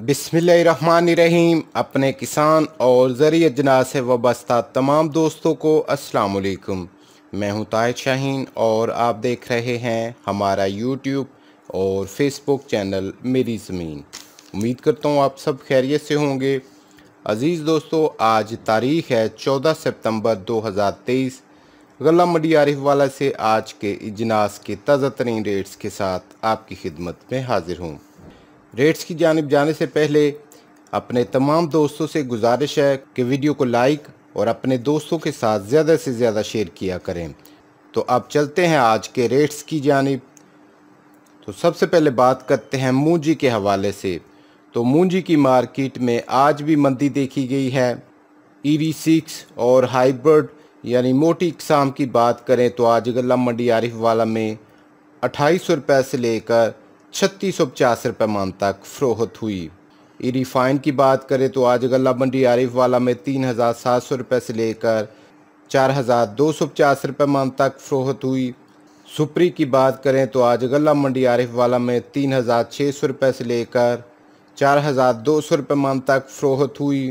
बिसमीम अपने किसान और ज़रिए जना से वाबस्ता तमाम दोस्तों को अस्सलाम मैं हूं ताहिर शाहीन और आप देख रहे हैं हमारा यूट्यूब और फेसबुक चैनल मेरी ज़मीन उम्मीद करता हूं आप सब खैरियत से होंगे अज़ीज़ दोस्तों आज तारीख़ है 14 सितंबर 2023 गला मंडी आरिफ वाला से आज के इजनास के ताज़ा तरीन रेट्स के साथ आपकी खिदमत में हाज़िर हूँ रेट्स की जानब जाने से पहले अपने तमाम दोस्तों से गुजारिश है कि वीडियो को लाइक और अपने दोस्तों के साथ ज़्यादा से ज़्यादा शेयर किया करें तो अब चलते हैं आज के रेट्स की जानब तो सबसे पहले बात करते हैं मूंजी के हवाले से तो मूंजी की मार्केट में आज भी मंदी देखी गई है ईरी सिक्स और हाइब्रिड यानी मोटी इकसाम की बात करें तो आज गला मंडी आरिफ वाला में अट्ठाईस सौ रुपये से लेकर छत्तीस सौ पचास रुपये मान तक फरोहत हुई ई रिफाइन की बात करें तो आज गला मंडी आरिफ वाला में तीन हज़ार सात सौ रुपये से लेकर चार हज़ार दो सौ पचास रुपये मान तक फरोहत हुई सुपरी की बात करें तो आज गला मंडी आरिफ वाला में तीन हज़ार छः सौ रुपये से लेकर चार हज़ार दो सौ रुपये मान तक फरोहत हुई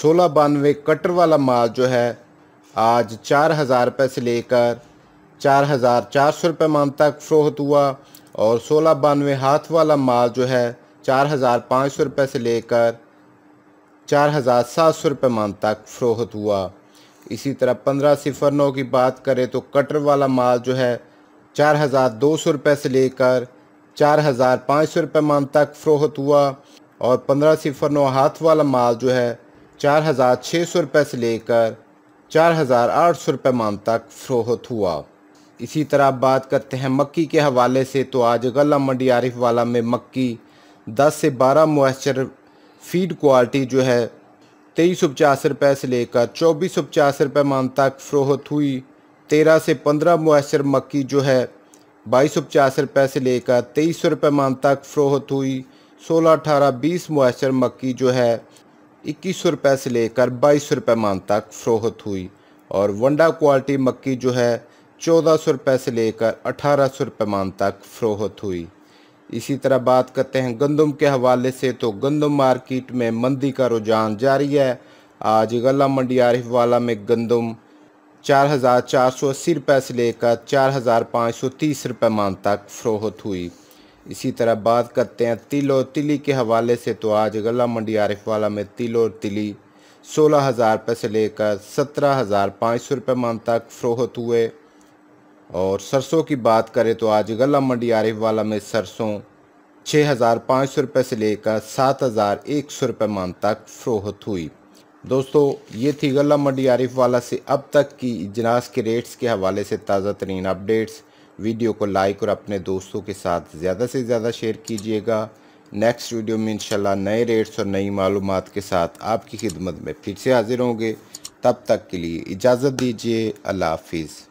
सोलह बानवे कटर वाला माल जो है आज चार हज़ार रुपये से लेकर चार हज़ार चार सौ रुपये मान तक फरोहत हुआ और सोलह बानवे हाथ वाला माल जो है चार हज़ार पाँच सौ रुपये से लेकर चार हज़ार सात सौ रुपये मान तक फ़रोहत हुआ इसी तरह पंद्रह सिफर नौ की बात करें तो कटर वाला माल जो है चार हज़ार दो सौ रुपये से लेकर चार हज़ार पाँच सौ रुपये मान तक फ़रोहत हुआ और पंद्रह सिफर नौ हाथ वाला माल जो है चार हज़ार छः सौ रुपये से लेकर चार हज़ार आठ सौ रुपये मान तक फ़रोहत हुआ इसी तरह बात करते हैं मक्की के हवाले से तो आज गला मंडी आरिफ वाला में मक्की 10 से 12 मॉइस्चर फीड क्वालिटी जो है तेईस सौ पचास रुपए से लेकर चौबीस सौ पचास रुपए मान तक फ़रोहत हुई तेरह से पंद्रह मॉइस्चर मक्की जो है बाईस सौ पचास रुपए से लेकर तेईस सौ रुपये मान तक फ़रोहत हुई सोलह अठारह बीस मॉइस्चर मक्की जो है इक्कीस सौ रुपए से लेकर बाईस सौ रुपए मान तक फ़रोहत हुई और वंडा क्वालिटी मक्की जो है चौदह सौ रुपये से लेकर अठारह सौ रुपये मान तक फ़रोहत हुई इसी तरह बात करते हैं गंदम के हवाले से तो गंदम मार्केट में मंदी का रुझान जारी है आज गला मंडी आरिफ वाला में गंदम चार हज़ार चार सौ अस्सी रुपये से लेकर चार हज़ार पाँच सौ तीस रुपये मान तक फ़रोहत हुई इसी तरह बात करते हैं तिल और तिली के हवाले से तो आज गला मंडी आरिफ वाला में तिल और तिली सोलह हज़ार रुपये से लेकर सत्रह हज़ार पाँच सौ रुपये मान तक फ़रोहत हुए और सरसों की बात करें तो आज गला मंडी आरिफ वाला में सरसों छः हज़ार पाँच सौ रुपये से लेकर सात हज़ार एक सौ रुपये मान तक फ़रोहत हुई दोस्तों ये थी गला मंडी आरिफ वाला से अब तक की इजनास के रेट्स के हवाले से ताज़ा तरीन अपडेट्स वीडियो को लाइक और अपने दोस्तों के साथ ज़्यादा से ज़्यादा शेयर कीजिएगा नेक्स्ट वीडियो में इंशाल्लाह नए रेट्स और नई मालूम के साथ आपकी खिदमत में फिर से हाजिर होंगे तब तक के लिए इजाज़त दीजिए अल्लाह हाफिज़